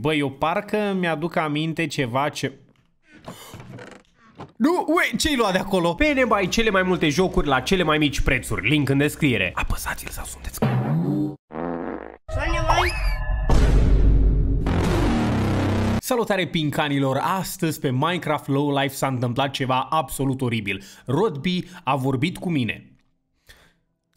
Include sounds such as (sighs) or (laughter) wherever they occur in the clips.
Băi, eu parcă mi-aduc aminte ceva ce... Nu, ue, ce-i luat de acolo? Pe ai cele mai multe jocuri la cele mai mici prețuri. Link în descriere. Apăsați-l sau sunteți... Salutare pincanilor! Astăzi pe Minecraft Low Life s-a întâmplat ceva absolut oribil. Rodby a vorbit cu mine.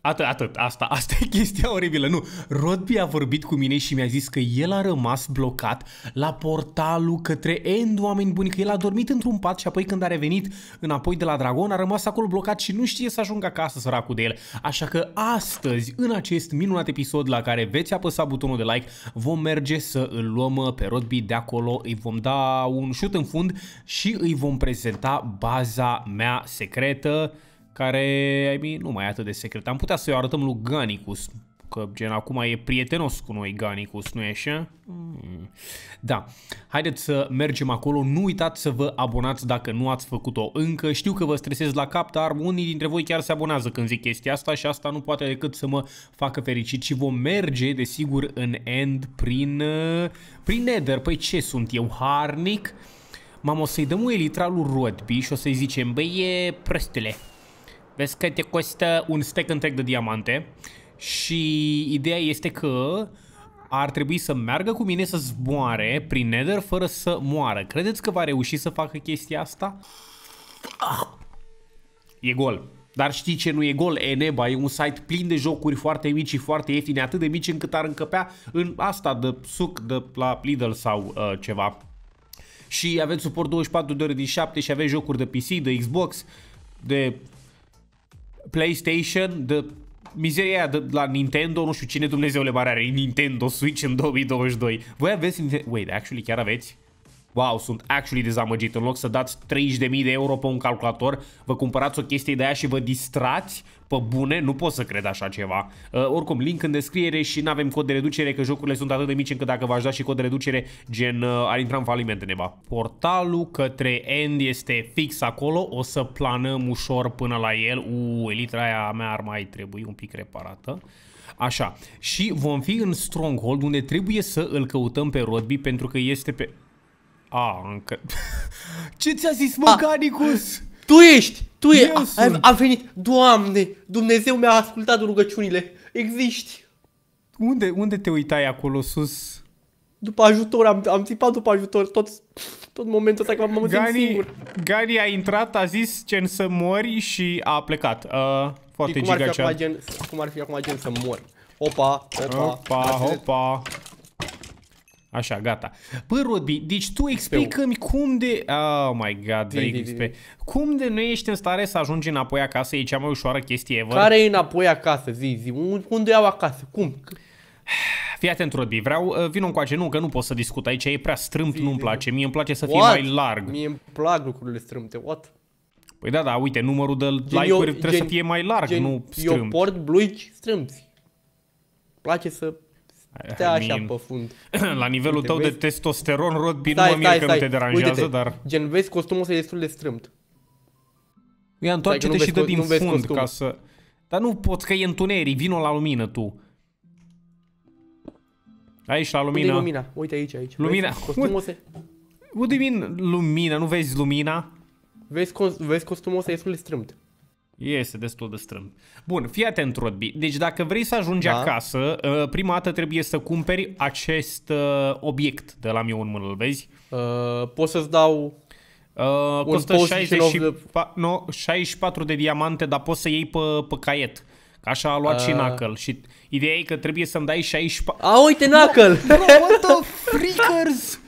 Atât, atât, asta, asta e chestia oribilă, nu. Rodby a vorbit cu mine și mi-a zis că el a rămas blocat la portalul către End, oameni buni, că el a dormit într-un pat și apoi când a revenit înapoi de la Dragon a rămas acolo blocat și nu știe să ajungă acasă săracul de el. Așa că astăzi, în acest minunat episod la care veți apăsa butonul de like, vom merge să îl luăm uh, pe Rodby de acolo, îi vom da un șut în fund și îi vom prezenta baza mea secretă care, I mean, nu mai e atât de secret. Am putea să-i arătăm lui Ganicus, că gen acum e prietenos cu noi Ganicus, nu e așa? Hmm. Da, haideți să mergem acolo, nu uitați să vă abonați dacă nu ați făcut-o încă, știu că vă stresez la cap, dar unii dintre voi chiar se abonează când zic chestia asta și asta nu poate decât să mă facă fericit și vom merge, desigur, în end prin, uh, prin Nether, păi ce sunt eu, harnic? Mamă, o să-i dăm un elitralul Rodby și o să-i zicem, băie, prăstele, Vezi că te costă un stack întreg de diamante și ideea este că ar trebui să meargă cu mine să zboare prin Nether fără să moară. Credeți că va reuși să facă chestia asta? Ah. E gol. Dar știi ce nu e gol? Eneba e un site plin de jocuri foarte mici și foarte ieftine, atât de mici încât ar încăpea în asta de suc de la Lidl sau uh, ceva. Și aveți suport 24 de ore din 7 și aveți jocuri de PC, de Xbox, de PlayStation, de mizeria aia de la Nintendo, nu știu cine Dumnezeu le mare are Nintendo Switch în 2022. Voi aveți... Wait, actually chiar aveți? Wow, sunt actually dezamăgit. În loc să dați 30.000 de euro pe un calculator, vă cumpărați o chestie de aia și vă distrați pe bune, nu pot să cred așa ceva. Uh, oricum, link în descriere și nu avem cod de reducere, că jocurile sunt atât de mici încât dacă v-aș da și cod de reducere, gen uh, ar intra în faliment neva. Portalul către end este fix acolo, o să planăm ușor până la el. U, elitra aia mea ar mai trebui un pic reparată. Așa, și vom fi în Stronghold unde trebuie să îl căutăm pe Rodby pentru că este pe... A, încă... (laughs) Ce ți-a zis mecanicus? Tu ești! Tu ești! A a venit! Doamne! Dumnezeu mi-a ascultat rugăciunile! Existi! Unde, unde te uitai acolo sus? După ajutor, am, am țipat după ajutor tot, tot momentul ăsta că m-am Gani, singur. Gani a intrat, a zis ce să mori și a plecat. Uh, foarte cum giga ar fi acum, gen, cum ar fi acum gen să mor? Opa, opa, opa, opa. Așa, gata. Păi, Rodby, deci tu explică-mi cum de... Oh my god, de, de, de. Cum de nu ești în stare să ajungi înapoi acasă? E cea mai ușoară chestie ever. Care e înapoi acasă? Zi, zi. Unde iau acasă? Cum? Fii atent, Rodby, vreau, uh, vin cu nu, că nu pot să discut aici, e prea strâmt, nu-mi place, mie îmi place să fie mai larg. Mie îmi plac lucrurile strâmte, what? Păi da, da, uite, numărul de like-uri trebuie gen, să fie mai larg, gen, nu strâmt. Eu port blugi strâmți. Place să te I mean, așa pe fund. (clears throat) La nivelul tău vezi? de testosteron, Rodby, nu mă mir că nu te deranjează, dar... Gen, vezi, costumul ăsta e destul de strâmt. Ia, întoarce-te și dă din fund ca să... Dar nu poți, că e întuneric, vino la lumină tu. Aici, la lumină. Unde lumina? Uite aici, aici. Lumina. Vezi? Costumul ăsta... Udimin, lumina? Nu vezi lumina? Vezi, vezi costumul ăsta e destul de strâmt. Este destul de strâmb. Bun, fii atent, Rodby. Deci dacă vrei să ajungi da. acasă, uh, prima dată trebuie să cumperi acest uh, obiect de la Mion Mână, îl vezi? Uh, Poți să-ți dau Uh, costă 64 de... No, 64 de diamante, dar poți să iei pe, pe caiet. Ca așa a luat uh. și Knuckle. Și ideea e că trebuie să-mi dai 64... A, uite, Knuckle! No, no, what the freakers!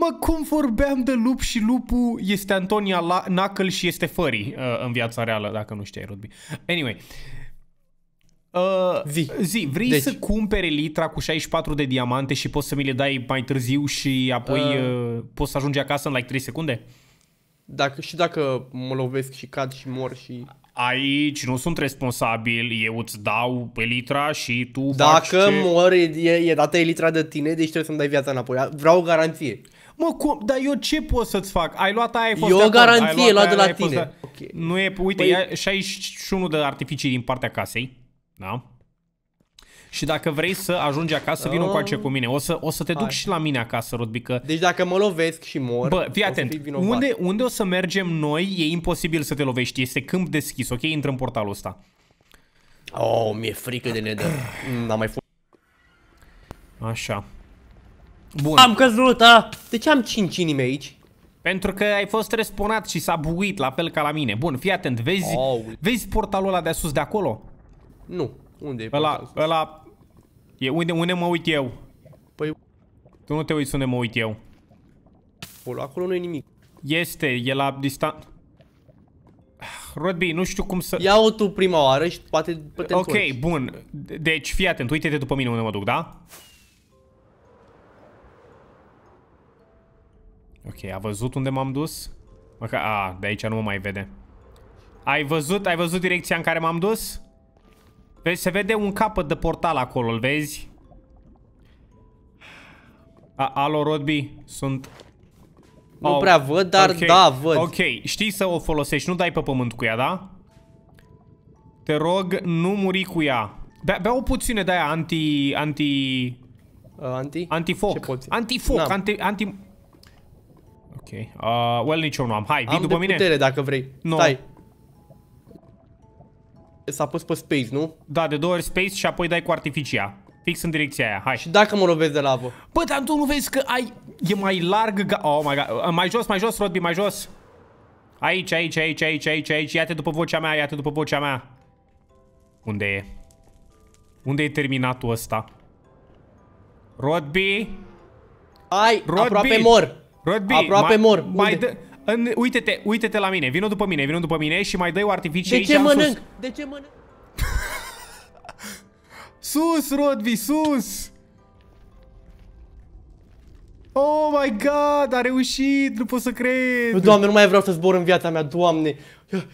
Mă, cum vorbeam de lup și lupul este Antonia La- Knuckle și este Furry uh, în viața reală, dacă nu știai rugby. Anyway. Uh, zi. zi, vrei deci. să cumpere litra cu 64 de diamante și poți să mi le dai mai târziu și apoi uh, uh, poți să ajungi acasă în like 3 secunde? Dacă, și dacă mă lovesc și cad și mor și... Aici nu sunt responsabil, eu îți dau litra și tu Dacă faci ce... mor, e, e dată litra de tine, deci trebuie să-mi dai viața înapoi. Vreau o garanție. Mă, cum? Dar eu ce pot să-ți fac? Ai luat aia, ai fost Eu garanție, ai luat, luat de la tine. De... Okay. Nu e, uite, păi... e 61 de artificii din partea casei. Da? Și dacă vrei să ajungi acasă, vină un ah. încoace cu mine. O să, o să te duc Hai. și la mine acasă, Rodbică. Deci dacă mă lovesc și mor, Bă, fii atent. unde, unde o să mergem noi, e imposibil să te lovești. Este câmp deschis, ok? Intră în portalul ăsta. Oh, mi-e frică de nedă. Mm, n-am mai fost. Așa. Bun. Am căzut, a! De ce am 5 inimi aici? Pentru că ai fost responat și s-a buit la fel ca la mine. Bun, fii atent, vezi, oh. vezi portalul ăla de sus de acolo? Nu. Unde e ăla, ăla... E unde, unde mă uit eu? Păi... Tu nu te uiți unde mă uit eu. Acolo, acolo nu e nimic. Este, e la distanță... Rodby, nu știu cum să... Ia-o tu prima oară și poate... ok, bun. Deci fii atent, uite-te după mine unde mă duc, da? Ok, a văzut unde m-am dus? Măca a, de aici nu mă mai vede. Ai văzut? Ai văzut direcția în care m-am dus? Vezi, se vede un capăt de portal acolo, îl vezi? A, alo, Rodby, sunt... Nu oh, prea văd, dar okay. da, văd. Ok, știi să o folosești, nu dai pe pământ cu ea, da? Te rog, nu muri cu ea. Bea, bea o puține de aia anti... anti... Uh, anti? Antifoc. Antifoc, anti... anti Ok. Uh, well, nici eu nu am. Hai, vii am după de putere dacă vrei. No. Stai. S-a pus pe space, nu? Da, de două ori space și apoi dai cu artificia. Fix în direcția aia, hai. Și dacă mă lovesc de lavă? Bă, dar tu nu vezi că ai... E mai larg... Oh my god. Uh, mai jos, mai jos, Rodby, mai jos. Aici, aici, aici, aici, aici, aici. Ia-te după vocea mea, ia-te după vocea mea. Unde e? Unde e terminatul ăsta? Rodby? Ai, Rodby. aproape mor. Rodby, aproape mai, mor. Mai Unde? dă, în, uite-te, uite-te la mine, vino după mine, vino după mine și mai dai o artificii De ce mănânc? (laughs) Sus. De ce mănânc? sus, Rodby, sus! Oh my god, a reușit, nu pot să cred. Doamne, nu mai vreau să zbor în viața mea, doamne.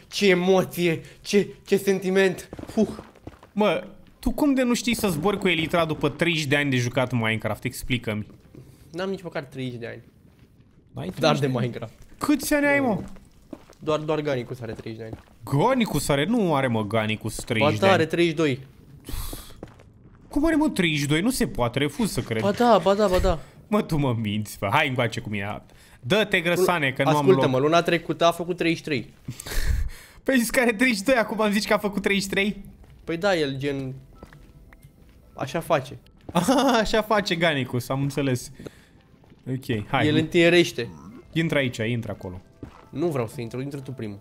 Ce emoție, ce, ce sentiment. Puh. Mă, tu cum de nu știi să zbori cu Elitra după 30 de ani de jucat Minecraft? Explică-mi. N-am nici măcar 30 de ani. Ai Dar de Minecraft. Câți ani ai, mă? Doar, doar Ganicus are 30 de ani. Ganicus are? Nu are, mă, Ganicus 30 ba, da, de da, ani. are 32. Cum are, mă, 32? Nu se poate, refuz să cred. Ba da, ba da, ba da. Mă, tu mă minți, bă. Hai încoace cu mine. Dă-te grăsane, că nu am loc. Ascultă-mă, luna trecută a făcut 33. (laughs) păi zici că are 32, acum am zici că a făcut 33? Păi da, el gen... Așa face. Aha, (laughs) așa face Ganicus, am înțeles. Da. Ok, hai. El întierește. Intră aici, intră acolo. Nu vreau să intru, intră tu primul.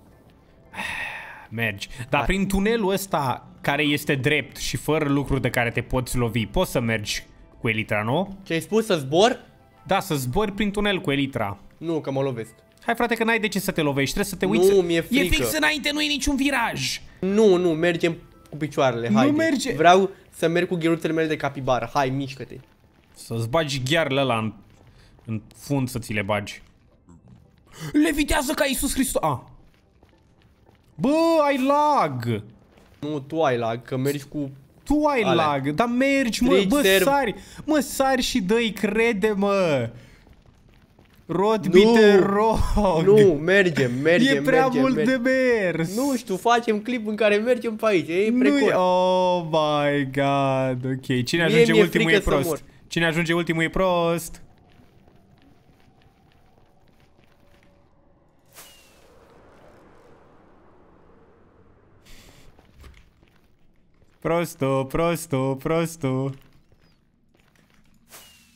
Mergi. Dar hai. prin tunelul ăsta care este drept și fără lucruri de care te poți lovi, poți să mergi cu Elitra, nu? Ce ai spus, să zbor? Da, să zbori prin tunel cu Elitra. Nu, că mă lovesc. Hai frate că n-ai de ce să te lovești, trebuie să te uiți. Nu, mi-e frică. E fix înainte, nu e niciun viraj. Nu, nu, mergem cu picioarele, hai. Nu merge. Vreau să merg cu gheruțele mele de capibara. Hai, mișcă-te. Să-ți bagi ghearele ăla în în fund să ți le bagi. Levitează ca Iisus Hristos. Ah. Bă, ai lag. Nu, tu ai lag, că mergi cu tu ai Ale. lag, dar mergi, mă, bă, serv. sari, mă, sari și dă-i, crede-mă. Rod, bite, rog. Nu, mergem, mergem, E prea mergem, mult mergem. de mers. Nu știu, facem clip în care mergem pe aici, e nu e, Oh my god, ok. Cine ajunge Mie ultimul e prost. Cine ajunge ultimul e prost. Prostu, prostu, prostu.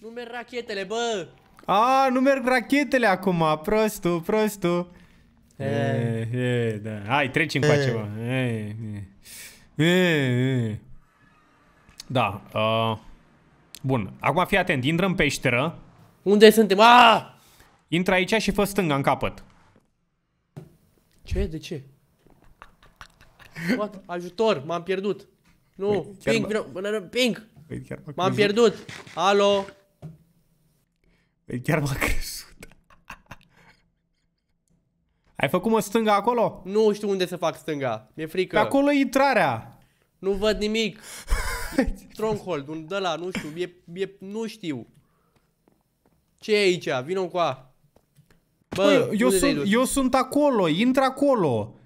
Nu merg rachetele, bă! A, nu merg rachetele acum, prostu, prostu. E, e, da. Hai, trecem cu ceva. Da. bun, acum fii atent, intră în peșteră. Unde suntem? A! Intră aici și fă stânga în capăt. Ce? De ce? What? Ajutor, m-am pierdut. Nu, păi, Pink, vino, până, Pink! M-am pierdut! Alo! Păi chiar m-a crescut. (laughs) Ai făcut mă stânga acolo? Nu știu unde să fac stânga. Mi-e frică. Pe acolo e intrarea. Nu văd nimic. (laughs) stronghold, un de la, nu știu, e, e, nu știu. Ce e aici? Vino cu a. Bă, Bă păi, eu, sunt, eu sunt acolo, intră acolo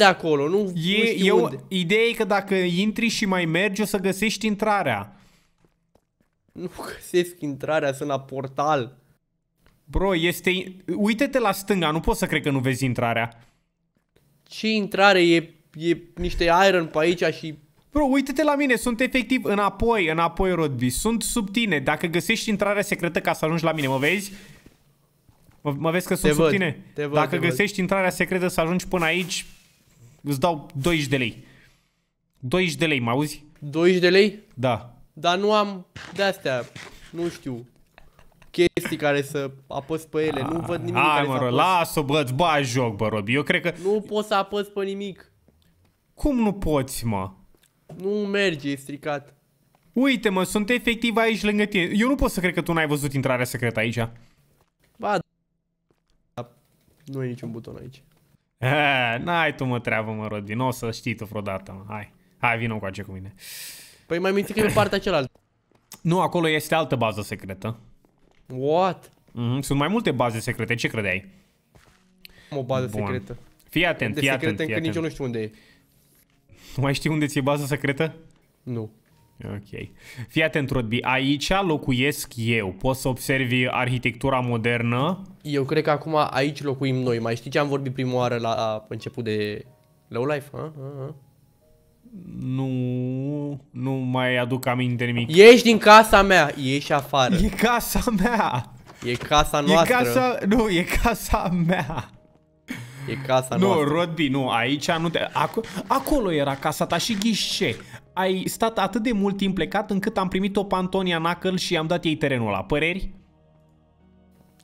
de acolo. Nu, e, nu știu eu, unde. Ideea e că dacă intri și mai mergi, o să găsești intrarea. Nu găsesc intrarea, sunt la portal. Bro, este... Uite-te la stânga, nu pot să cred că nu vezi intrarea. Ce intrare? E, e niște iron pe aici și... Bro, uite-te la mine, sunt efectiv înapoi, înapoi, Rodby. Sunt sub tine. Dacă găsești intrarea secretă ca să ajungi la mine, mă vezi? Mă, mă vezi că sunt te sub văd, tine? Te văd, Dacă te găsești văd. intrarea secretă să ajungi până aici, îți dau 20 de lei. 20 de lei, mă auzi? 20 de lei? Da. Dar nu am de-astea, nu știu, chestii care să apăs pe ele. Nu văd nimic Hai, care mă, să apăs. las-o, bă, îți bagi joc, bă, Robi. Eu cred că... Nu pot să apăs pe nimic. Cum nu poți, mă? Nu merge, e stricat. Uite, mă, sunt efectiv aici lângă tine. Eu nu pot să cred că tu n-ai văzut intrarea secretă aici. Ba, da. nu e niciun buton aici. Eh, n-ai tu mă treabă, mă, Rodin. O să știi tu vreodată, mă. Hai. Hai, vină cu cu mine. Păi mai minte că e partea cealaltă. Nu, acolo este altă bază secretă. What? Mm -hmm. Sunt mai multe baze secrete. Ce credeai? Am o bază Bun. secretă. Fii atent, fii atent. fii atent. nici eu nu știu unde e. Nu mai știi unde ți-e baza secretă? Nu. Ok. Fii atent, Rodby. Aici locuiesc eu. Poți să observi arhitectura modernă? Eu cred că acum aici locuim noi. Mai știi ce am vorbit prima oară la început de Low Life? Ha? Ha? Ha? Nu, nu mai aduc aminte nimic. Ești din casa mea. ești afară. E casa mea. E casa noastră. E casa... Nu, e casa mea. E casa nu, noastră. Nu, Rodby, nu, aici nu te... Acolo, acolo era casa ta și ghișe ai stat atât de mult timp plecat încât am primit-o pe Antonia Nacăl și am dat ei terenul la păreri?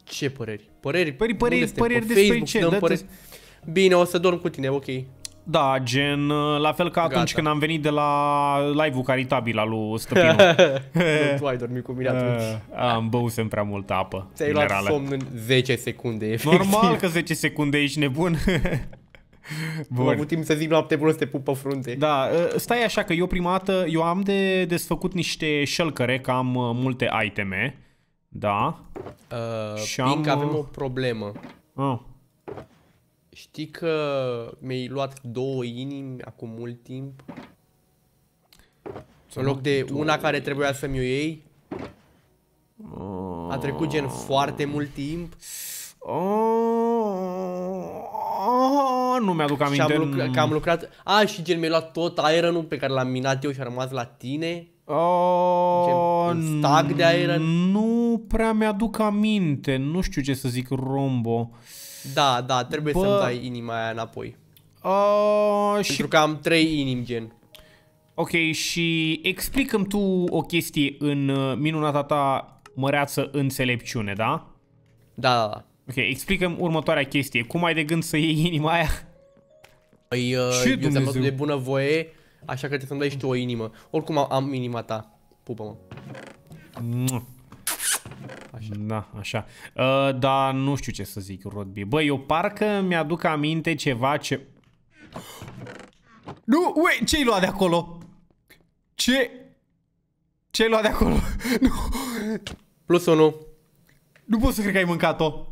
Ce păreri? Păreri? Păi, păreri, păreri, păreri păreri despre Facebook, ce? Da, păreri. Bine, o să dorm cu tine, ok. Da, gen, ă, la fel ca atunci Gata. când am venit de la live-ul caritabil al lui Stăpinu. (laughs) (laughs) nu, tu ai dormit cu mine ă, atunci. am băut prea multă apă Ți-ai luat somn în 10 secunde, efectiv. Normal că 10 secunde ești nebun. (laughs) Bun. Am avut timp să zic noapte bună să te pupă frunte. Da, ă, stai așa că eu prima dată, eu am de desfăcut niște șălcăre, că am ă, multe iteme. Da. Uh, și am... avem o problemă. Uh. Știi că mi-ai luat două inimi acum mult timp? În loc de una care trebuia să-mi o iei? Uh. A trecut gen ah. foarte mult timp? Uh nu mi-aduc aminte. Și am lucrat, mm. că am lucrat... A, și gen, mi-ai luat tot iron pe care l-am minat eu și a rămas la tine. O, gen, oh, stag de iron. Nu prea mi-aduc aminte. Nu știu ce să zic, Rombo. Da, da, trebuie Bă... să-mi dai inima aia înapoi. O, oh, Pentru și... că am trei inimi, gen. Ok, și explicăm tu o chestie în uh, minunata ta măreață înțelepciune, da? Da, da, da. Ok, explicăm următoarea chestie. Cum ai de gând să iei inima aia? Păi, uh, eu te am de voie, așa că te să-mi dai și tu o inimă. Oricum am inima ta. Pupă-mă. Așa. Da, așa. Uh, dar nu știu ce să zic, Rodby. Bă, eu parcă mi-aduc aminte ceva ce... Nu, ue, ce-ai luat de acolo? Ce? Ce-ai luat de acolo? (laughs) nu. Plus 1. Nu pot să cred că ai mâncat-o.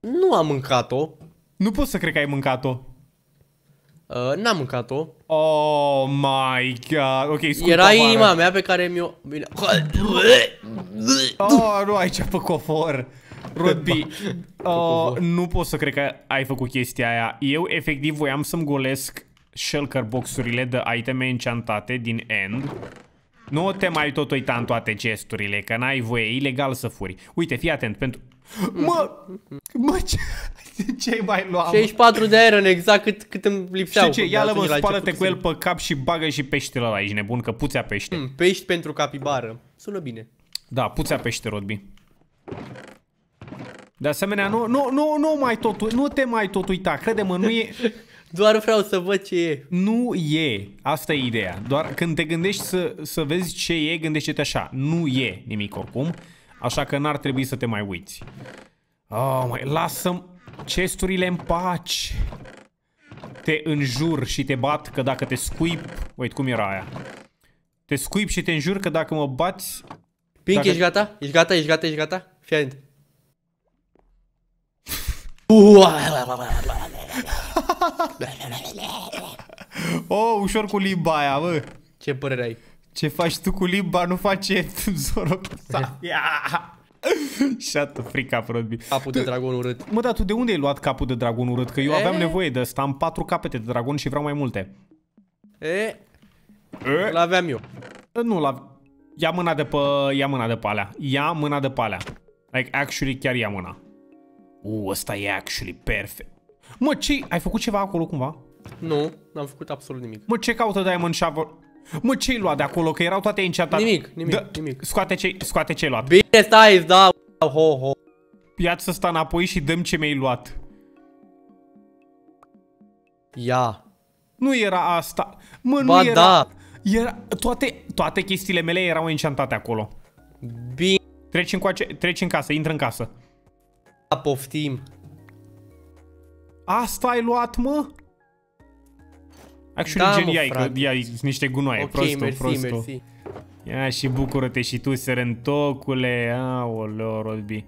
Nu am mâncat-o. Nu pot să cred că ai mâncat-o. Uh, n-am mâncat-o. Oh my god. Ok, scuze. Era vară. inima mea pe care mi-o... Bine. Oh, nu, ai ce a cofor. Rodby, (laughs) uh, nu pot să cred că ai făcut chestia aia. Eu efectiv voiam să-mi golesc shulker boxurile de iteme enchantate din End. Nu te mai tot uita în toate gesturile, că n-ai voie, e ilegal să furi. Uite, fii atent, pentru... (laughs) Mă, mă, ce, ce ai mai luat? 64 de iron, exact cât, cât îmi lipseau. Știi ce, ia mă, spală-te cu el pe cap și bagă și peștele ăla, aici, nebun, că puțea pește. Mm, pești pentru capibară, sună bine. Da, puțea pește, Rodby. De asemenea, nu, nu, nu, nu mai tot, nu te mai tot uita, crede-mă, nu e... (laughs) Doar vreau să văd ce e. Nu e. Asta e ideea. Doar când te gândești să, să vezi ce e, gândește-te așa. Nu e nimic oricum. Așa că n-ar trebui să te mai uiți. Oh, mai lasă chesturile în pace. Te înjur și te bat că dacă te scuip... Uite, cum era aia? Te scuip și te înjur că dacă mă bați... Pink, dacă... ești gata? Ești gata? Ești gata? Ești gata? Fii atent. (laughs) oh, ușor cu limba aia, bă. Ce părere ai? Ce faci tu cu limba nu face Zoro (laughs) Shut the freak up, Rodby. Capul de dragon urât. Mă, dar tu de unde ai luat capul de dragon urât? Că eu e? aveam nevoie de asta. Am patru capete de dragon și vreau mai multe. E? e? L-aveam eu. Ă, nu, la... Ia mâna de pe... Ia mâna de pe alea. Ia mâna de pe alea. Like, actually, chiar ia mâna. U, ăsta e actually perfect. Mă, ce... Ai făcut ceva acolo cumva? Nu, n-am făcut absolut nimic. Mă, ce caută Diamond Shovel? Mă, ce-ai luat de acolo? Că erau toate încetate. Nimic, nimic, da, nimic. Scoate ce scoate ce luat. Bine, stai, da, ho, ho. ia să stai înapoi și dăm ce mi-ai luat. Ia. Nu era asta. Mă, ba, nu era... da. Era... Toate, toate chestiile mele erau enchantate acolo. Bine. Treci, coace, Treci în casă, intră în casă. Da, poftim. Asta ai luat, mă? Actually, da, geniai, mă, că ia niște gunoaie, okay, prosto, mersi, prosto. Mersi. Ia și bucură-te și tu, serentocule, aoleo, Rodby.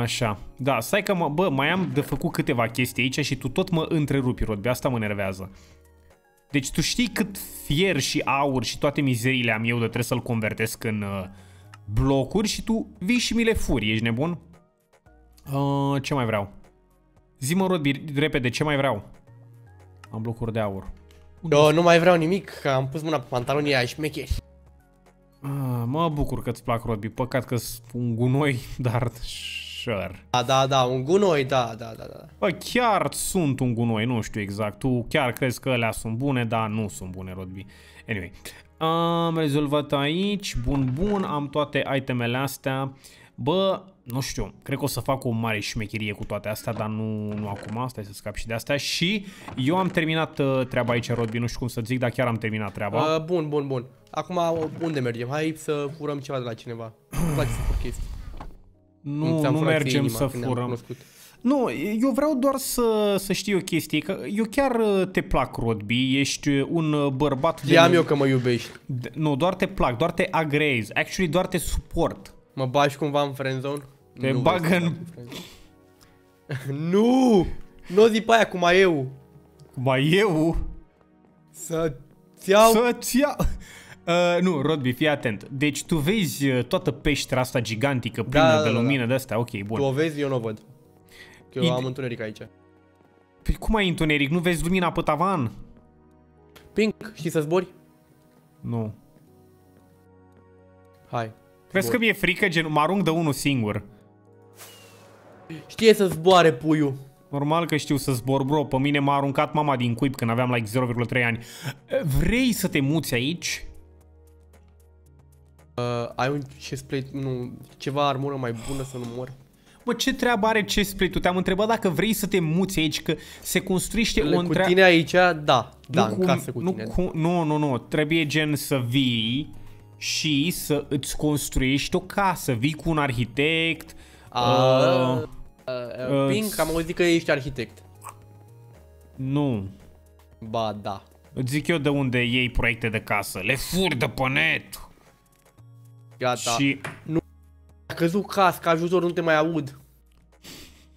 Așa, da, stai că mă, bă, mai am de făcut câteva chestii aici și tu tot mă întrerupi, Rodby, asta mă nervează. Deci tu știi cât fier și aur și toate mizeriile am eu de trebuie să-l convertesc în uh, blocuri și tu vii și mi le furi, ești nebun? Uh, ce mai vreau? Zi-mă, Rodby, repede, ce mai vreau? Am blocuri de aur. Unde Eu nu mai vreau nimic, că am pus mâna pe pantalonii aia șmecheri. Ah, mă bucur că-ți plac Robi, păcat că un gunoi, (laughs) dar sure. Da, da, da, un gunoi, da, da, da, da. Bă, chiar sunt un gunoi, nu știu exact. Tu chiar crezi că alea sunt bune, dar nu sunt bune Robi. Anyway, am rezolvat aici, bun, bun, am toate itemele astea. Bă, nu știu, cred că o să fac o mare șmecherie cu toate astea, dar nu, nu acum, stai să scap și de astea. Și eu am terminat uh, treaba aici, Rodby, nu știu cum să zic, dar chiar am terminat treaba. Uh, bun, bun, bun. Acum unde mergem? Hai să furăm ceva de la cineva. Nu, nu mergem să furăm. Nu, eu vreau doar să, să știu o chestie, că eu chiar uh, te plac, Rodby, ești uh, un uh, bărbat de... Am eu că mă iubești. De, nu, doar te plac, doar te agrezi, actually doar te suport. Mă bași cumva în friendzone? Te nu bagă în... (laughs) nu! Nu zi pe aia cu maieu. Cu maieu? Să-ți iau... Să-ți iau... (laughs) Uh, nu, Rodby, fii atent. Deci tu vezi uh, toată peștera asta gigantică plină da, da, da, de da. lumină da, da. de astea, ok, bun. Tu o vezi, eu nu o văd. Că eu Ide... am întuneric aici. Păi cum ai întuneric? Nu vezi lumina pe tavan? Pink, știi să zbori? Nu. Hai. Vezi zbor. că mi-e frică, gen, mă arunc de unul singur. Știe să zboare puiul. Normal că știu să zbor, bro. Pe mine m-a aruncat mama din cuib când aveam like 0,3 ani. Vrei să te muți aici? Uh, ai un chestplate, nu, ceva armură mai bună să nu mor. Bă, ce treabă are chestplate-ul? Te-am întrebat dacă vrei să te muți aici, că se construiește o întreabă... Cu tine aici, da. Da, nu în cu, casă cu nu, tine. Cu, nu, nu, nu. Trebuie gen să vii și să îți construiești o casă. Vii cu un arhitect... Uh... Uh... Uh, uh, Pink, am auzit că ești arhitect. Nu. Ba, da. Îți zic eu de unde iei proiecte de casă. Le fur de pe net. Gata. Și... Nu. A căzut casca, ajutor, nu te mai aud.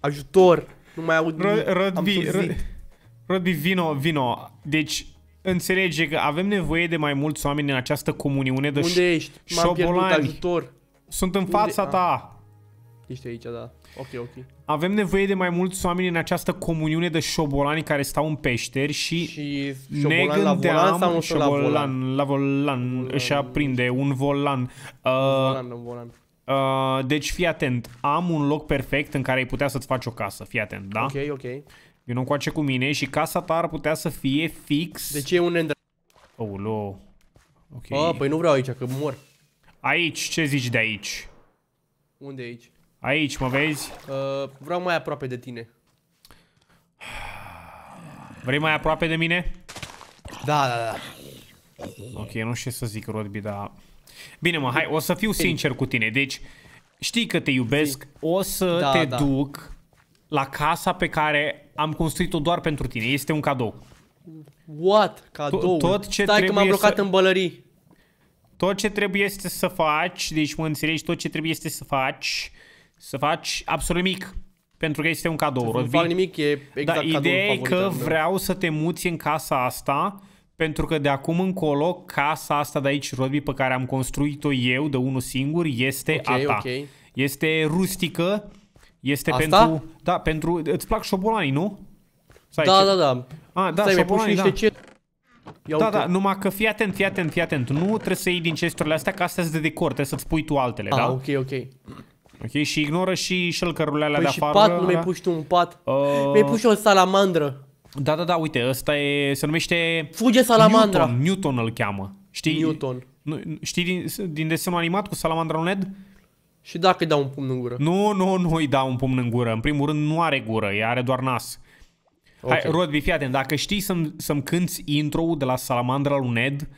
Ajutor, nu mai aud. Rodbi, Rodbi, vino, vino. Deci, înțelege că avem nevoie de mai mulți oameni în această comuniune de Unde ești? M-am pierdut ajutor. Sunt în unde? fața ah. ta. Ah. Ești aici, da. Ok, ok avem nevoie de mai mulți oameni în această comuniune de șobolani care stau în peșteri și, și ne gândeam... La volan sau nu șobolan, la volan? La volan, volan își aprinde un volan. Uh, volan, un volan. Uh, deci fii atent, am un loc perfect în care ai putea să-ți faci o casă, fii atent, da? Ok, ok. Vino încoace cu mine și casa ta ar putea să fie fix... Deci e un ender... Oh, lo. Ok. Oh, păi nu vreau aici, că mor. Aici, ce zici de aici? Unde aici? Aici, mă vezi? Uh, vreau mai aproape de tine. Vrei mai aproape de mine? Da, da, da. Ok, nu știu ce să zic, Rodby, dar... Bine, mă, hai, o să fiu sincer cu tine. Deci, știi că te iubesc, o să da, te da. duc la casa pe care am construit-o doar pentru tine. Este un cadou. What? Cadou? Tot ce Stai că m-am blocat să... în bălării. Tot ce trebuie este să faci, deci mă înțelegi, tot ce trebuie este să faci să faci absolut nimic. Pentru că este un cadou. Nu fac nimic e exact Dar ideea e că meu. vreau să te muți în casa asta pentru că de acum încolo casa asta de aici, Rodby, pe care am construit-o eu de unul singur, este okay, a ta. Okay. Este rustică, este asta? pentru... Da, pentru... Îți plac șobolanii, nu? Stai, da, ce... da, da. A, da, Stai, șobolanii, da. Ce... Ia da, uite. da, numai că fii atent, fii atent, fii atent. Nu trebuie să iei din chesturile astea, că astea sunt de decor, trebuie să-ți pui tu altele, ah, da? ok, ok. Ok, și ignoră și șălcărurile alea păi de afară. Da? și pat, nu mi-ai pus tu un pat. Uh... Mi-ai pus și o salamandră. Da, da, da, uite, ăsta e, se numește... Fuge salamandra. Newton, Newton îl cheamă. Știi? Newton. Nu, știi din, din desenul animat cu salamandra în LED? Și dacă îi dau un pumn în gură? Nu, nu, nu îi dau un pumn în gură. În primul rând nu are gură, ea are doar nas. Okay. Hai, Rodby, fii atent. Dacă știi să-mi, să cânti intro de la Salamandra lui Ned,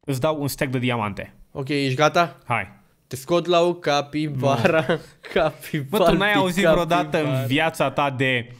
îți dau un stack de diamante. Ok, ești gata? Hai. Te scot la o capibara, (laughs) capibara. Bă, tu n-ai auzit capibara. vreodată în viața ta de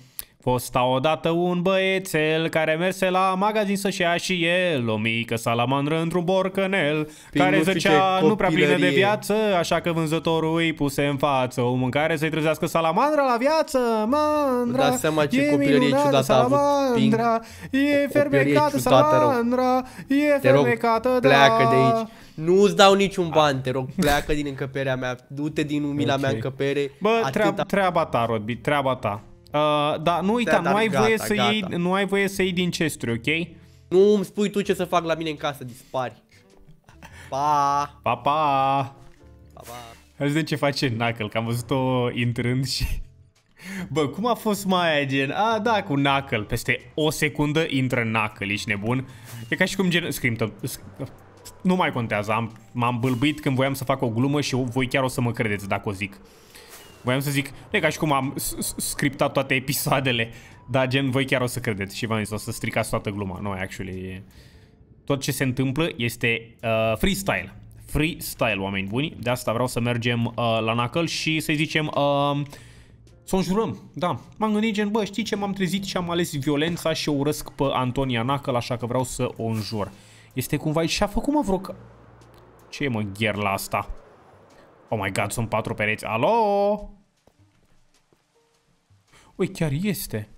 Fosta odată un băiețel care merse la magazin să-și ia și el o mică salamandră într-un borcanel Prin care zăcea nu prea plină de viață, așa că vânzătorul îi puse în față o mâncare să-i trezească salamandra la viață, mandra, da seama ce e minunată salamandra, e fermecată salamandra, e fermecată, da. pleacă de aici. Nu-ți dau niciun ban, te rog, pleacă din încăperea mea, du-te din umila okay. mea încăpere. Bă, treaba, treaba ta, Rodby, treaba ta. Uh, da, nu uita, da, nu, ai gata, voie gata. să iei, nu ai voie să iei din chesturi, ok? Nu îmi spui tu ce să fac la mine în casă, dispari. Pa! Pa, pa! Pa, pa! ce face Knuckle, că am văzut-o intrând și... Bă, cum a fost mai aia, gen, a, da, cu Knuckle, peste o secundă intră Knuckle, ești nebun? E ca și cum gen, scriptă, nu mai contează, m-am bâlbuit când voiam să fac o glumă și voi chiar o să mă credeți dacă o zic. Voiam să zic, nu e ca și cum am scriptat toate episoadele, dar gen voi chiar o să credeți și v-am zis, o să stricați toată gluma. No, actually, tot ce se întâmplă este uh, freestyle. Freestyle, oameni buni. De asta vreau să mergem uh, la Knuckle și să zicem... Uh, să o jurăm, da. M-am gândit gen, bă, știi ce, m-am trezit și am ales violența și o urăsc pe Antonia Nacăl, așa că vreau să o înjur. Este cumva și-a făcut mă vreo... Ce e mă gherla asta? Oh my god, sunt patru pereți. Alo? Ui, păi chiar este.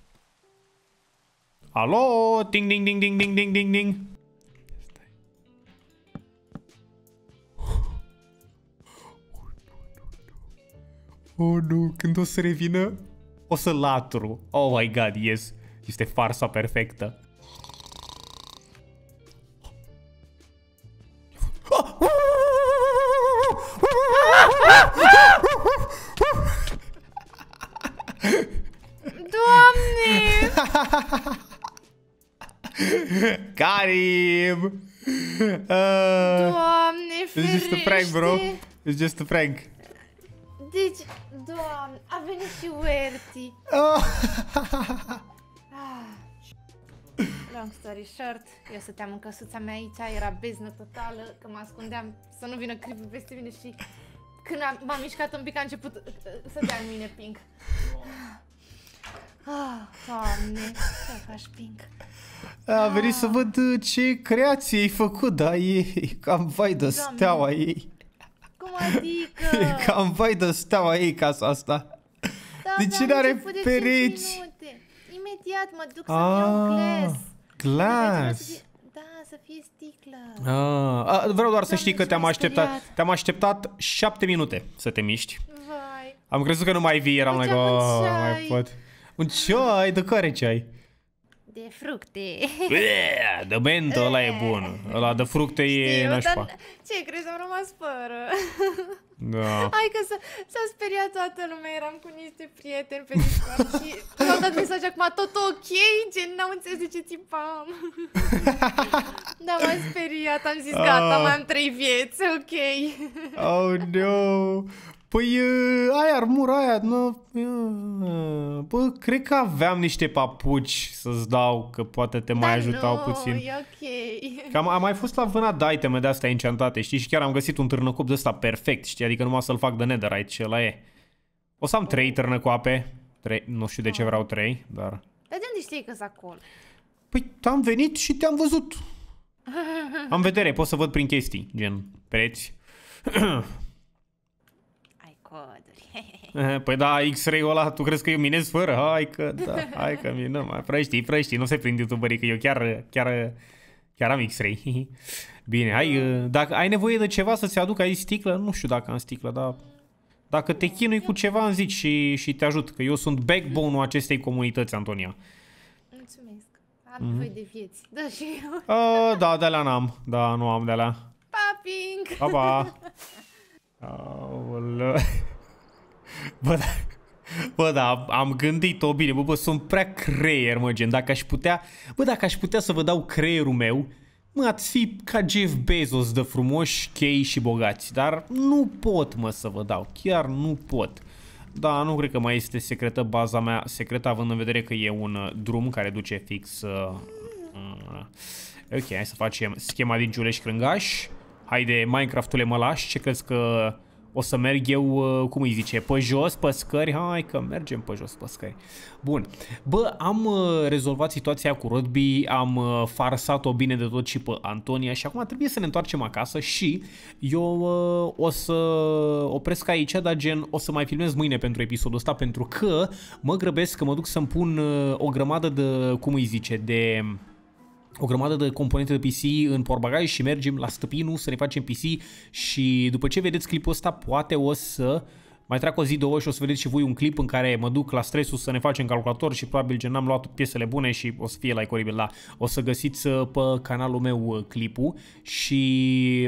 Alo? Ding, ding, ding, ding, ding, ding, ding, ding. Oh, nu, când o să revină, o să latru. Oh my god, yes. Este farsa perfectă. Karim! Uh, (laughs) Doamne ferește! It's just a prank, bro. It's just a prank. Deci, doamne, a venit și Werty. Oh. (laughs) Ah. Long story short, eu stăteam în căsuța mea aici, era beznă totală, că mă ascundeam să nu vină creepy peste mine și când am, m-am mișcat un pic a început uh, uh, să dea în mine pink. Oh, ah, doamne, ce faci pink? A venit să văd uh, ce creație ai făcut, da? e (laughs) cam vai de steaua ei. Cum (laughs) adică? E (laughs) cam vai de steaua ei casa asta. Da, de da, ce n-are pereți? Imediat mă duc să-mi iau ah, glas. Glas. Deci, da, să fie sticlă. Ah, a, vreau doar să știi că te-am așteptat. Te-am așteptat șapte minute să te miști. Vai. Am crezut că nu mai vii, eram like, oh, mai pot. Un ceai? De care ceai? de fructe. Bă, de bento, ăla e bun. Ăla de fructe e Știu, nașpa. ce crezi, am rămas fără. Da. Hai că s-a, speriat toată lumea, eram cu niște prieteni pe Discord și mi-au dat mesaj acum, tot ok, gen, n-am înțeles de ce tipam. (laughs) da, m-am speriat, am zis, gata, oh. Ah. mai am trei vieți, ok. oh, no. Păi ai armura aia, nu... Bă, cred că aveam niște papuci să-ți dau, că poate te mai da, ajutau nu, puțin. e ok. Că am, am mai fost la vâna de iteme de-astea enchantate, știi? Și chiar am găsit un târnăcop de ăsta perfect, știi? Adică numai să-l fac de netherite ce ăla e. O să am trei oh. târnăcoape. Trei, nu știu de ce ah. vreau trei, dar... Dar de unde știi că s acolo? Păi am venit și te-am văzut. (laughs) Am vedere, pot să văd prin chestii, gen preți. (clears throat) (laughs) Păi da, X-ray-ul ăla, tu crezi că eu minez fără? Hai că, da, hai că minăm. Mai frăștii, prăștii, nu se prind youtuberii, că eu chiar, chiar, chiar am X-ray. (laughs) Bine, hai, dacă ai nevoie de ceva să-ți aduc, ai sticlă? Nu știu dacă am sticlă, dar dacă te chinui cu ceva, îmi zici și, și te ajut, că eu sunt backbone-ul acestei comunități, Antonia. Mulțumesc. Am mm-hmm. nevoie de vieți. Da, și eu. Uh, (laughs) da, de la n-am. Da, nu am de la. Paping! Pa, pa! Aoleu. Bă, da, bă, da am, gândit-o bine, bă, bă, sunt prea creier, mă, gen, dacă aș putea, bă, dacă aș putea să vă dau creierul meu, mă, ați fi ca Jeff Bezos de frumoși, chei și bogați, dar nu pot, mă, să vă dau, chiar nu pot. Da, nu cred că mai este secretă baza mea, secretă având în vedere că e un uh, drum care duce fix... Uh, uh, ok, hai să facem schema din ciuleș crângaș. Haide, Minecraft-ule, mă lași, ce crezi că o să merg eu, uh, cum îi zice, pe jos, pe scări. Hai că mergem pe jos, pe scări. Bun. Bă, am uh, rezolvat situația cu rugby, am uh, farsat-o bine de tot și pe Antonia și acum trebuie să ne întoarcem acasă și eu o să opresc aici, dar gen o să mai filmez mâine pentru episodul ăsta pentru că mă grăbesc că mă duc să-mi pun o grămadă de, cum îi zice, de o grămadă de componente de PC în portbagaj și mergem la stăpinul să ne facem PC și după ce vedeți clipul ăsta poate o să uh, mai trec o zi, două și o să vedeți și voi un clip în care mă duc la stresul să ne facem calculator și probabil gen n-am luat piesele bune și o să fie like oribil da. O să găsiți uh, pe canalul meu uh, clipul și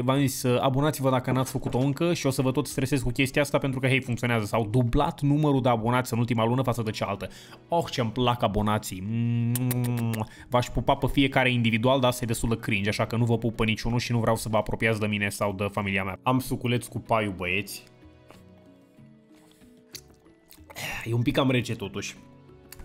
v-am zis, uh, abonați-vă dacă n-ați făcut-o încă și o să vă tot stresez cu chestia asta pentru că, hei, funcționează. S-au dublat numărul de abonați în ultima lună față de cealaltă. Oh, ce-mi plac abonații. V-aș pupa pe fiecare individual, dar asta e destul de cringe, așa că nu vă pupă niciunul și nu vreau să vă apropiați de mine sau de familia mea. Am suculeț cu paiu, băieți. E un pic cam rece totuși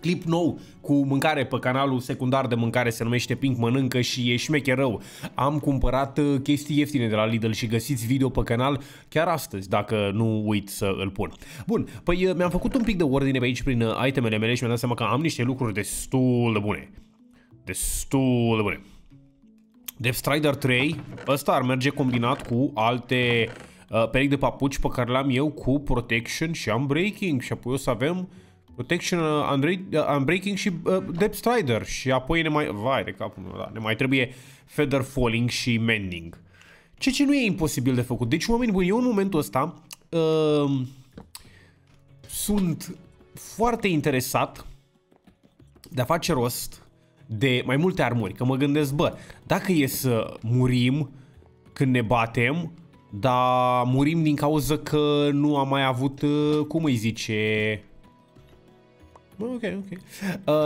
clip nou cu mâncare pe canalul secundar de mâncare, se numește Pink Mănâncă și e șmeche rău. Am cumpărat uh, chestii ieftine de la Lidl și găsiți video pe canal chiar astăzi, dacă nu uit să îl pun. Bun, păi uh, mi-am făcut un pic de ordine pe aici prin uh, itemele mele și mi-am dat seama că am niște lucruri destul de bune. Destul de bune. Death Strider 3, ăsta ar merge combinat cu alte uh, perechi de papuci pe care l-am eu cu protection și unbreaking și apoi o să avem protection, uh, unbreaking uh, și uh, depth strider și apoi ne mai, vai de capul meu, da, ne mai trebuie feather falling și mending. Ceea ce nu e imposibil de făcut. Deci, oameni buni, eu în momentul ăsta uh, sunt foarte interesat de a face rost de mai multe armuri. Că mă gândesc, bă, dacă e să murim când ne batem, dar murim din cauza că nu am mai avut, uh, cum îi zice... Ok, ok.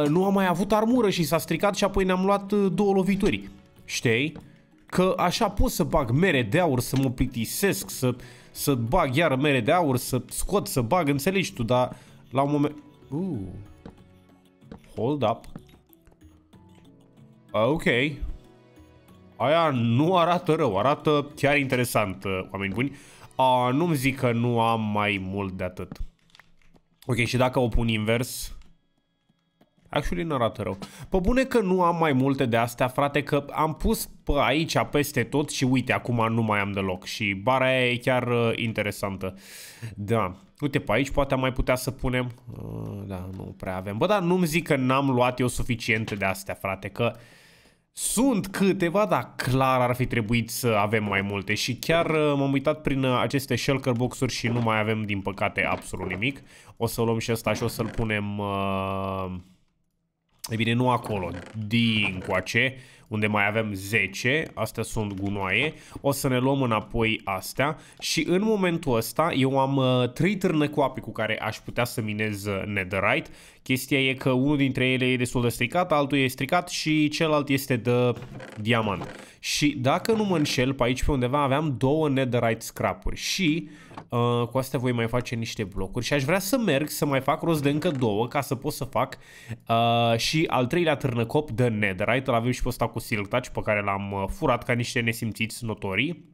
Uh, nu am mai avut armură și s-a stricat și apoi ne-am luat uh, două lovituri. Știi? Că așa pot să bag mere de aur, să mă plictisesc, să, să bag iar mere de aur, să scot, să bag, înțelegi tu, dar la un moment... Uh. Hold up. Ok, aia nu arată rău, arată chiar interesant, uh, oameni buni. A, nu-mi zic că nu am mai mult de atât. Ok, și dacă o pun invers... Actually nu arată rău. Pă bune că nu am mai multe de astea, frate, că am pus pe aici peste tot și uite, acum nu mai am deloc. Și bara aia e chiar uh, interesantă. Da. Uite, pe aici poate am mai putea să punem... Uh, da, nu prea avem. Bă, dar nu-mi zic că n-am luat eu suficiente de astea, frate, că... Uh, sunt câteva, dar clar ar fi trebuit să avem mai multe și chiar uh, m-am uitat prin uh, aceste shulker boxuri și nu mai avem din păcate absolut nimic. O să luăm și ăsta și o să-l punem... Uh... E bine, nu acolo, din coace unde mai avem 10, astea sunt gunoaie, o să ne luăm înapoi astea și în momentul ăsta eu am 3 uh, târne cu cu care aș putea să minez uh, netherite. Chestia e că unul dintre ele e destul de stricat, altul e stricat și celălalt este de diamant. Și dacă nu mă înșel, pe aici pe undeva aveam două netherite scrapuri și uh, cu asta voi mai face niște blocuri și aș vrea să merg să mai fac rost de încă două ca să pot să fac uh, și al treilea târnăcop de netherite, îl avem și pe ăsta cu cu Silk Touch pe care l-am uh, furat ca niște nesimțiți notorii.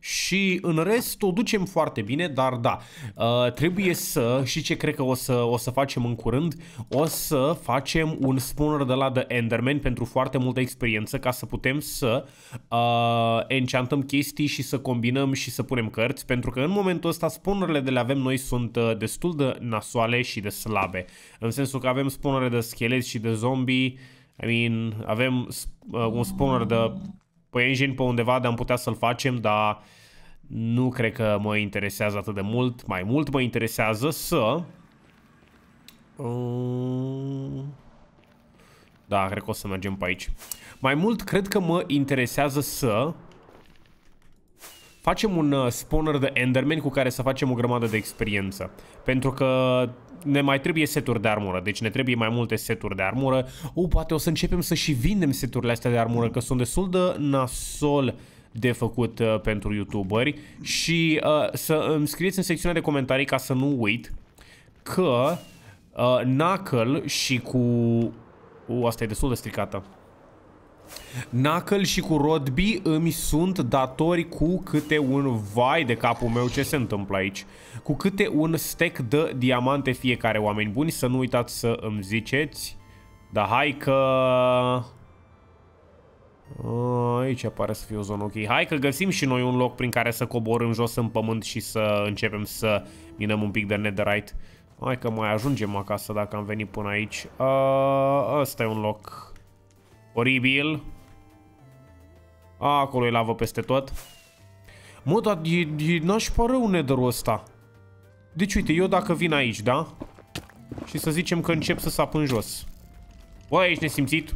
Și în rest o ducem foarte bine, dar da, uh, trebuie să, și ce cred că o să, o să facem în curând, o să facem un spawner de la The Enderman pentru foarte multă experiență ca să putem să uh, enchantăm chestii și să combinăm și să punem cărți, pentru că în momentul ăsta spawnerele de le avem noi sunt uh, destul de nasoale și de slabe, în sensul că avem spawnerele de schelet și de zombie, uh, I mean, avem uh, un spawner de pe păi, engine pe undeva de am putea să-l facem, dar nu cred că mă interesează atât de mult. Mai mult mă interesează să... Uh... Da, cred că o să mergem pe aici. Mai mult cred că mă interesează să facem un uh, spawner de enderman cu care să facem o grămadă de experiență. Pentru că ne mai trebuie seturi de armură, deci ne trebuie mai multe seturi de armură. U, poate o să începem să și vindem seturile astea de armură, că sunt destul de nasol de făcut uh, pentru youtuberi și uh, să îmi scrieți în secțiunea de comentarii ca să nu uit că uh, Knuckle și cu... U, asta e destul de stricată. Knuckle și cu Rodby îmi sunt datori cu câte un... Vai de capul meu, ce se întâmplă aici? Cu câte un stack de diamante fiecare, oameni buni. Să nu uitați să îmi ziceți. Da, hai că... Aici pare să fie o zonă ok. Hai că găsim și noi un loc prin care să coborâm jos în pământ și să începem să minăm un pic de netherite. Hai că mai ajungem acasă dacă am venit până aici. Ăsta e un loc Oribil. acolo e lavă peste tot. Mă, dar e, e nașpa rău netherul ăsta. Deci uite, eu dacă vin aici, da? Și să zicem că încep să sap în jos. Bă, ești nesimțit?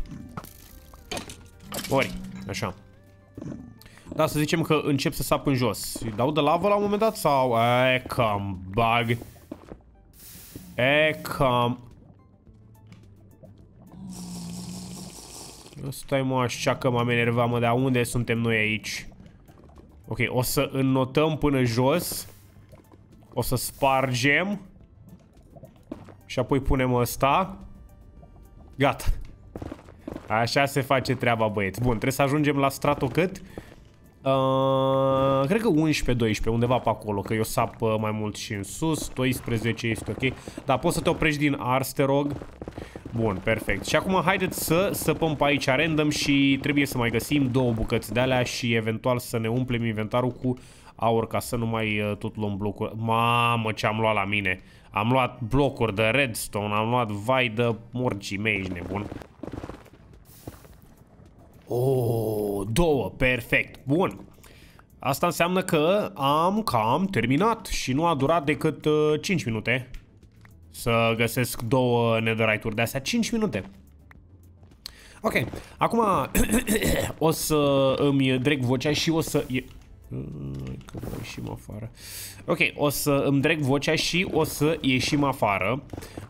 Ori, așa. Da, să zicem că încep să sap în jos. Îi dau de lavă la un moment dat sau... E, cam bag. E, cam... Stai mă așa că m-am enervat mă, dar unde suntem noi aici? Ok, o să înnotăm până jos. O să spargem. Și apoi punem ăsta. Gata. Așa se face treaba, băieți. Bun, trebuie să ajungem la stratul cât? Uh, cred că 11-12, undeva pe acolo, că eu sap uh, mai mult și în sus, 12 este ok. Dar poți să te oprești din ars, te rog. Bun, perfect. Și acum haideți să săpăm pe aici random și trebuie să mai găsim două bucăți de alea și eventual să ne umplem inventarul cu aur ca să nu mai uh, tot luăm blocuri. Mamă, ce am luat la mine. Am luat blocuri de redstone, am luat vai de morgii mei, ești nebun. Oh, două, perfect, bun. Asta înseamnă că am cam terminat și nu a durat decât uh, 5 minute să găsesc două netherite-uri de astea. 5 minute. Ok, acum (coughs) o să îmi dreg vocea și o să... Mm, că mai ieșim afară. Ok, o să îmi dreg vocea și o să ieșim afară.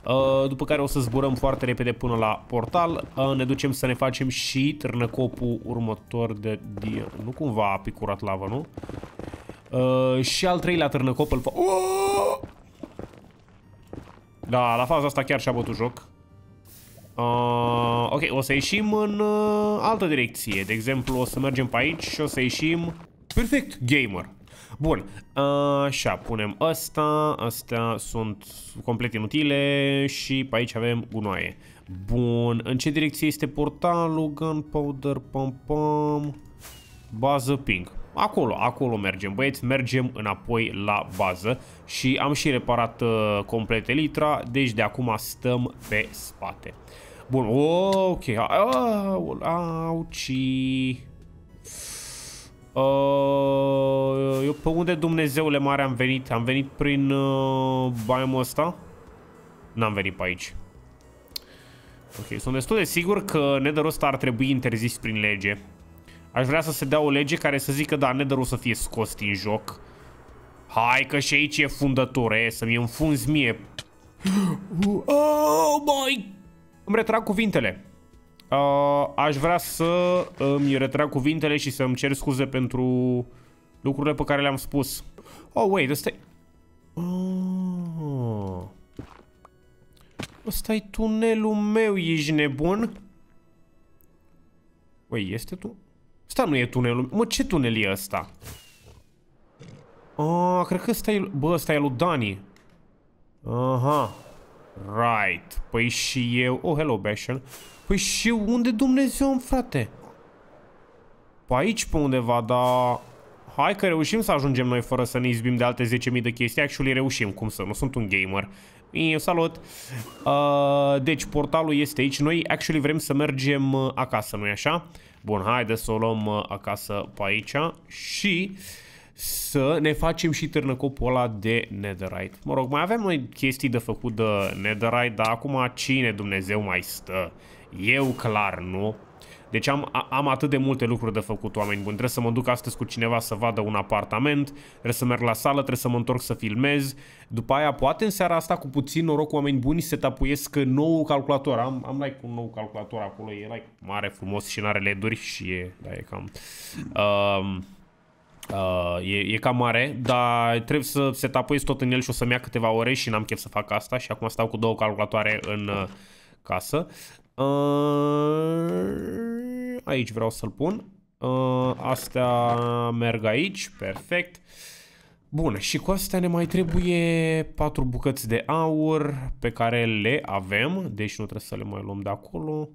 Uh, după care o să zburăm foarte repede până la portal. Uh, ne ducem să ne facem și târnăcopul următor de... Dia. nu cumva a picurat lavă, nu? Uh, și al treilea târnăcop îl fa... Da, la faza asta chiar și-a bătut joc. Uh, ok, o să ieșim în uh, altă direcție. De exemplu, o să mergem pe aici și o să ieșim Perfect, gamer. Bun, așa, punem asta, astea sunt complet inutile și pe aici avem gunoaie. Bun, în ce direcție este portalul? Gunpowder, pam, pam, bază ping. Acolo, acolo mergem, băieți, mergem înapoi la bază și am și reparat uh, complet elitra, deci de acum stăm pe spate. Bun, ok, auci, Uh, eu pe unde Dumnezeule mare am venit? Am venit prin uh, baimul ăsta? N-am venit pe aici. Ok, sunt destul de sigur că nether ăsta ar trebui interzis prin lege. Aș vrea să se dea o lege care să zică, da, nether să fie scos din joc. Hai că și aici e fundătură, e, să-mi înfunzi mie. (gasps) Oh my! Îmi retrag cuvintele. Uh, aș vrea să îmi retrag cuvintele și să-mi cer scuze pentru lucrurile pe care le-am spus. Oh, wait, ăsta-i... Oh. Ăsta-i tunelul meu, ești nebun? Ui, este tu? Ăsta nu e tunelul Mă, ce tunel e ăsta? Ah, cred că ăsta e... Bă, ăsta e lui Dani. Aha. Right. Păi și eu... Oh, hello, Bashel. Păi și eu unde Dumnezeu, frate? Păi aici, pe undeva, dar... Hai că reușim să ajungem noi fără să ne izbim de alte 10.000 de chestii. Actually, reușim, cum să, nu sunt un gamer. E, salut! Uh, deci, portalul este aici. Noi, actually, vrem să mergem uh, acasă, nu-i așa? Bun, haide să o luăm uh, acasă pe aici și... Uh, să ne facem și târnăcopul ăla de netherite. Mă rog, mai avem noi chestii de făcut de netherite, dar acum cine Dumnezeu mai stă? Eu clar nu. Deci am, am atât de multe lucruri de făcut, oameni buni. Trebuie să mă duc astăzi cu cineva să vadă un apartament, trebuie să merg la sală, trebuie să mă întorc să filmez. După aia, poate în seara asta, cu puțin noroc, oameni buni, se tapuiesc nou calculator. Am, am like un nou calculator acolo, e like mare, frumos și nu are leduri și e, da, e cam... Uh, Uh, e, e cam mare, dar trebuie să tapuiesc tot în el și o să-mi ia câteva ore și n-am chef să fac asta și acum stau cu două calculatoare în uh, casă. Uh, aici vreau să-l pun. astea merg aici, perfect. Bun, și cu astea ne mai trebuie patru bucăți de aur pe care le avem, deci nu trebuie să le mai luăm de acolo.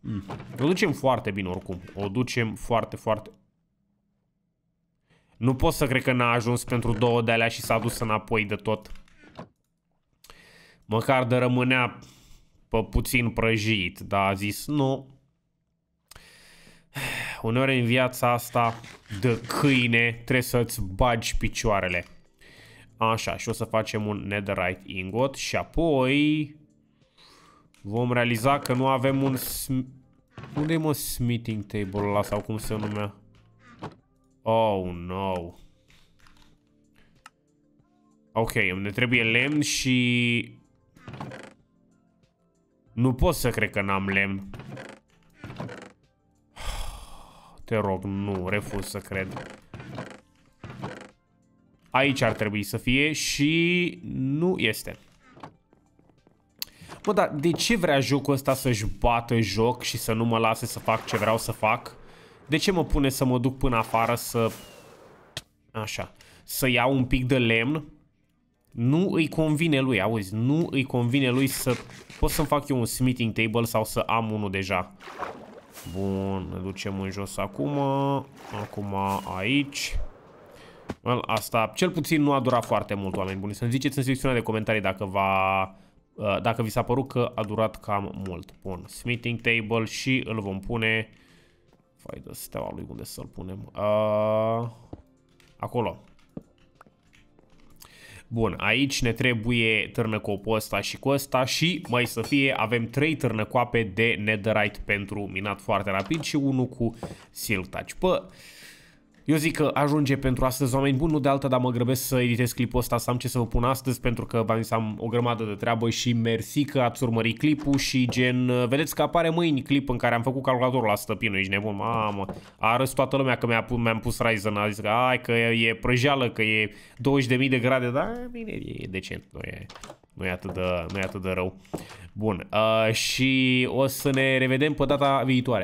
Mm. O ducem foarte bine oricum, o ducem foarte, foarte nu pot să cred că n-a ajuns pentru două de alea și s-a dus înapoi de tot. Măcar de rămânea pe puțin prăjit, dar a zis nu. (sighs) Uneori în viața asta de câine trebuie să-ți bagi picioarele. Așa, și o să facem un netherite ingot și apoi vom realiza că nu avem un... Unde i mă smithing table ăla sau cum se numea? Oh, no. Ok, ne trebuie lemn și... Nu pot să cred că n-am lemn. Te rog, nu, refuz să cred. Aici ar trebui să fie și nu este. Bă, dar de ce vrea jocul ăsta să-și bată joc și să nu mă lase să fac ce vreau să fac? De ce mă pune să mă duc până afară să... Așa. Să iau un pic de lemn? Nu îi convine lui, auzi, nu îi convine lui să... Pot să-mi fac eu un smithing table sau să am unul deja. Bun, ne ducem în jos acum. Acum aici. Well, asta cel puțin nu a durat foarte mult, oameni buni. Să-mi ziceți în secțiunea de comentarii dacă va... Uh, dacă vi s-a părut că a durat cam mult. Bun, smithing table și îl vom pune... Fai de steaua lui, unde să-l punem? A... acolo. Bun, aici ne trebuie târnăcopul ăsta și cu ăsta și, mai să fie, avem 3 târnăcoape de netherite pentru minat foarte rapid și unul cu silk touch. Bă, eu zic că ajunge pentru astăzi, oameni buni, nu de alta, dar mă grăbesc să editez clipul ăsta, să am ce să vă pun astăzi, pentru că v-am zis, am o grămadă de treabă și mersi că ați urmărit clipul și gen, vedeți că apare mâini clip în care am făcut calculatorul la stăpinul, ești nebun, mamă, a arăs toată lumea că mi-am pus, mi pus Ryzen, a zis că, ai, că e prăjeală, că e 20.000 de grade, dar bine, e decent, nu e, nu e atât de, nu e atât de rău. Bun, uh, și o să ne revedem pe data viitoare.